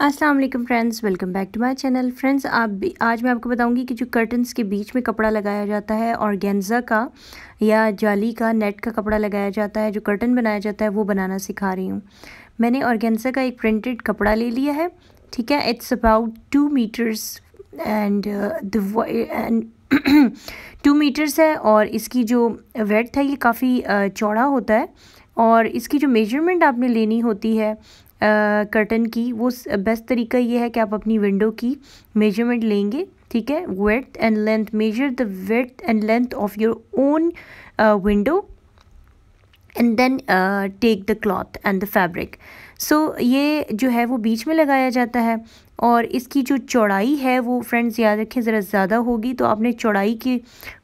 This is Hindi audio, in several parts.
Aslam friends welcome back to my channel friends आप भी आज मैं आपको बताऊंगी कि जो कर्टन्स के बीच में कपड़ा लगाया जाता है और गेंजा का या जाली का नेट का कपड़ा लगाया जाता है जो कर्टन बनाया जाता है वो बनाना सिखा रही हूँ मैंने और का एक प्रिंटेड कपड़ा ले लिया है ठीक है it's about two metres and and two metres है और इसकी जो वेट है ये काफ़ी uh, चौड़ा होता है और इसकी जो मेजरमेंट आपने लेनी होती है कर्टन की वो बेस्ट तरीका ये है कि आप अपनी विंडो की मेजरमेंट लेंगे ठीक है width and length measure the width and length of your own window and then take the cloth and the fabric so so, ये जो है वो बीच में लगाया जाता है और इसकी जो चौड़ाई है वो फ्रेंड्स याद रखें ज़रा ज़्यादा होगी तो आपने चौड़ाई के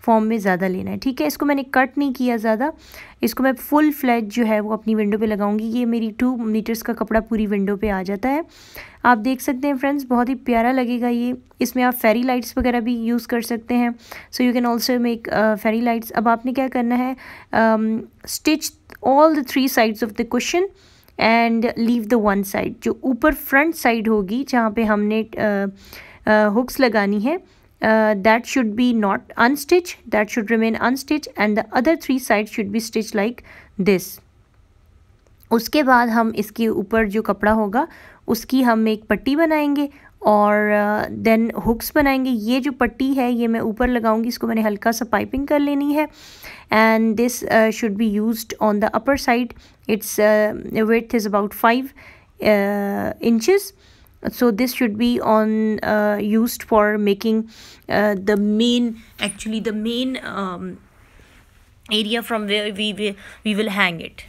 फॉर्म में ज़्यादा लेना है ठीक है इसको मैंने कट नहीं किया ज़्यादा इसको मैं फुल फ्लैज जो है वो अपनी विंडो पे लगाऊंगी ये मेरी टू मीटर्स का कपड़ा पूरी विंडो पे आ जाता है आप देख सकते हैं फ्रेंड्स बहुत ही प्यारा लगेगा ये इसमें आप फेरी लाइट्स वगैरह भी यूज़ कर सकते हैं so you can also make fairy lights अब आपने क्या करना है stitch all the three sides of the question and leave the one side जो ऊपर फ्रंट साइड होगी जहाँ पे हमने हुक्स uh, uh, लगानी है that should be not unstitch that should remain unstitch and the other three side should be stitch like this उसके बाद हम इसके ऊपर जो कपड़ा होगा उसकी हम एक पट्टी बनाएंगे और देन हुक्स बनाएंगे ये जो पट्टी है ये मैं ऊपर लगाऊंगी इसको मैंने हल्का सा पाइपिंग कर लेनी है and this should be used on the upper side it's with is about five inches so this should be on use for making the main actually the main area from we we will hang it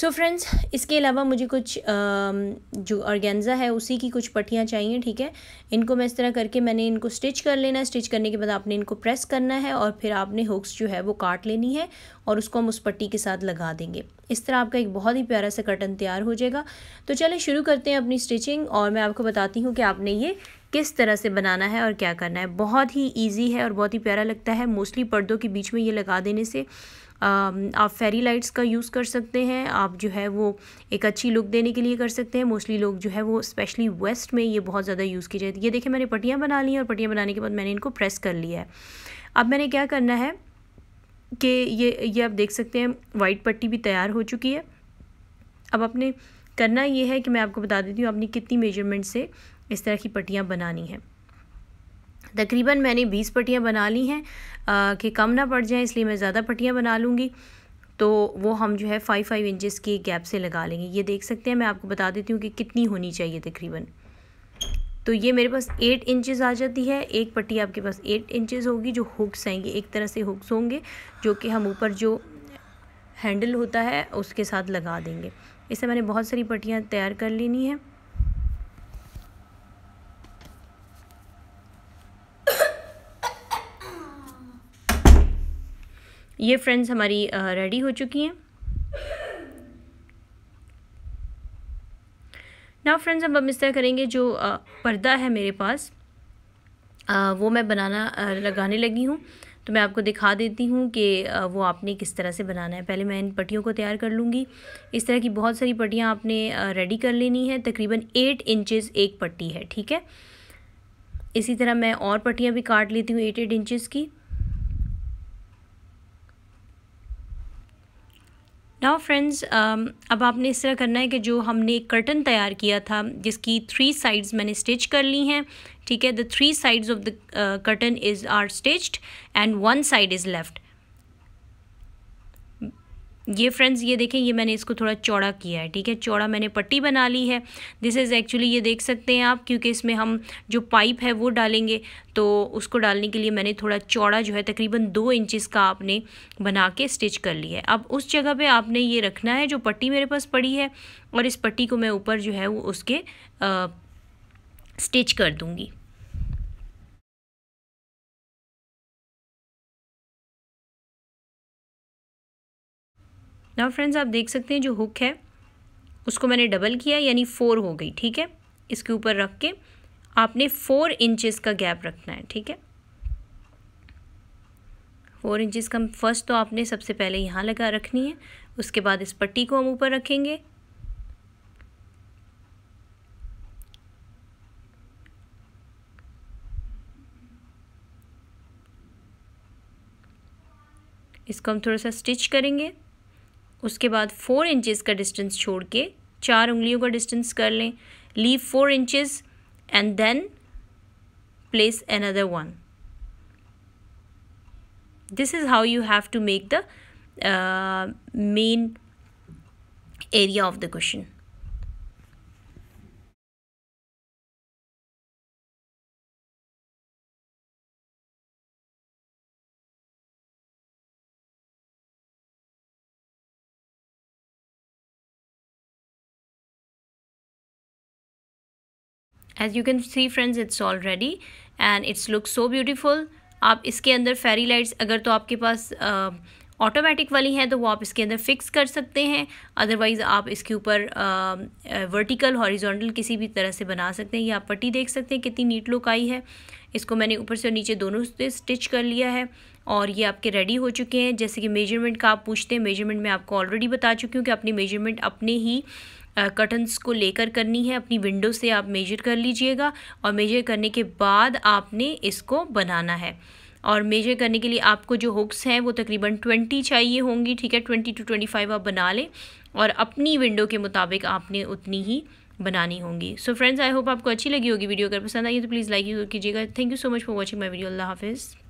so so friends इसके अलावा मुझे कुछ जो ऑर्गेन्ज़ा है उसी की कुछ पट्टियाँ चाहिए ठीक है इनको मैं इस तरह करके मैंने इनको स्टिच कर लेना स्टिच करने के बाद आपने इनको प्रेस करना है और फिर आपने हुक्स जो है वो काट लेनी है और उसको हम उस पट्टी के साथ लगा देंगे इस तरह आपका एक बहुत ही प्यारा सा कर्टन तैयार हो जाएगा तो चलें शुरू करते हैं अपनी स्टिचिंग और मैं आपको बताती हूँ कि आपने ये किस तरह से बनाना है और क्या करना है बहुत ही ईजी है और बहुत ही प्यारा लगता है मोस्टली पर्दों के बीच में ये लगा देने से आप फेरी लाइट्स का यूज़ कर सकते हैं आप जो है वो एक अच्छी लुक देने के लिए कर सकते हैं मोस्टली लोग जो है वो स्पेशली वेस्ट में ये बहुत ज़्यादा यूज़ की जाती है ये देखिए मैंने पट्टियाँ बना ली हैं और पट्टियाँ बनाने के बाद मैंने इनको प्रेस कर लिया है अब मैंने क्या करना है कि ये ये आप देख सकते हैं वाइट पट्टी भी तैयार हो चुकी है अब आपने करना ये है कि मैं आपको बता देती हूँ आपने कितनी मेजरमेंट से इस तरह की पट्टियाँ बनानी हैं तकरीबन मैंने बीस पट्टियाँ बना ली हैं कि कम ना पड़ जाए इसलिए मैं ज़्यादा पट्टियाँ बना लूँगी तो वो हम जो है फ़ाइव फाइव इंचज़ की गैप से लगा लेंगे ये देख सकते हैं मैं आपको बता देती हूँ कि कितनी होनी चाहिए तकरीबन तो ये मेरे पास एट इंचेस आ जाती है एक पट्टी आपके पास एट इंचेस होगी जो हुक्स आएंगे एक तरह से हुक्स होंगे जो कि हम ऊपर जो हैंडल होता है उसके साथ लगा देंगे इससे मैंने बहुत सारी पट्टियाँ तैयार कर लेनी है ये फ्रेंड्स हमारी रेडी हो चुकी हैं ना फ्रेंड्स हम अब इस तरह करेंगे जो पर्दा है मेरे पास वो मैं बनाना लगाने लगी हूँ तो मैं आपको दिखा देती हूँ कि वो आपने किस तरह से बनाना है पहले मैं इन पट्टियों को तैयार कर लूँगी इस तरह की बहुत सारी पट्टियाँ आपने रेडी कर लेनी है तकरीबन एट इंचेस एक पट्टी है ठीक है इसी तरह मैं और पट्टियाँ भी काट लेती हूँ एट एट इंचेस की नाउ फ्रेंड्स um, अब आपने इस तरह करना है कि जो हमने एक कर्टन तैयार किया था जिसकी थ्री साइड्स मैंने स्टिच कर ली हैं ठीक है the three sides of the curtain is are stitched and one side is left ये फ्रेंड्स ये देखें ये मैंने इसको थोड़ा चौड़ा किया है ठीक है चौड़ा मैंने पट्टी बना ली है दिस इज़ एक्चुअली ये देख सकते हैं आप क्योंकि इसमें हम जो पाइप है वो डालेंगे तो उसको डालने के लिए मैंने थोड़ा चौड़ा जो है तकरीबन दो इंचिस का आपने बना के स्टिच कर लिया है अब उस जगह पे आपने ये रखना है जो पट्टी मेरे पास पड़ी है और इस पट्टी को मैं ऊपर जो है वो उसके आ, स्टिच कर दूँगी ना फ्रेंड्स आप देख सकते हैं जो हुक है उसको मैंने डबल किया यानी फ़ोर हो गई ठीक है इसके ऊपर रख के आपने फ़ोर इंचेस का गैप रखना है ठीक है फोर इंचज़ का फर्स्ट तो आपने सबसे पहले यहाँ लगा रखनी है उसके बाद इस पट्टी को हम ऊपर रखेंगे इसको हम थोड़ा सा स्टिच करेंगे उसके बाद फोर इंचेस का डिस्टेंस छोड़ के चार उंगलियों का डिस्टेंस कर लें leave four inches and then place another one this is how you have to make the main area of the question as you can see friends it's already and it's look so beautiful आप इसके अंदर फेरी लाइट्स अगर तो आपके पास uh, ऑटोमेटिक वाली हैं तो वो आप इसके अंदर फिक्स कर सकते हैं अदरवाइज़ आप इसके ऊपर वर्टिकल हॉरिजॉन्टल किसी भी तरह से बना सकते हैं ये आप पट्टी देख सकते हैं कितनी नीट लुक आई है इसको मैंने ऊपर से और नीचे दोनों से स्टिच कर लिया है और ये आपके रेडी हो चुके हैं जैसे कि मेजरमेंट का आप पूछते हैं मेजरमेंट मैं आपको ऑलरेडी बता चुकी हूँ कि अपनी मेजरमेंट अपने ही कटन्स को लेकर करनी है अपनी विंडो से आप मेजर कर लीजिएगा और मेजर करने के बाद आपने इसको बनाना है और मेजर करने के लिए आपको जो हुक्स हैं वो तकरीबन ट्वेंटी चाहिए होंगी ठीक है ट्वेंटी टू ट्वेंटी फाइव आप बना लें और अपनी विंडो के मुताबिक आपने उतनी ही बनानी होंगी सो फ्रेंड्स आई होप आपको अच्छी लगी होगी वीडियो अगर पसंद आई तो प्लीज़ लाइक कीजिएगा thank you so much for watching my video अल्लाह हाफिज़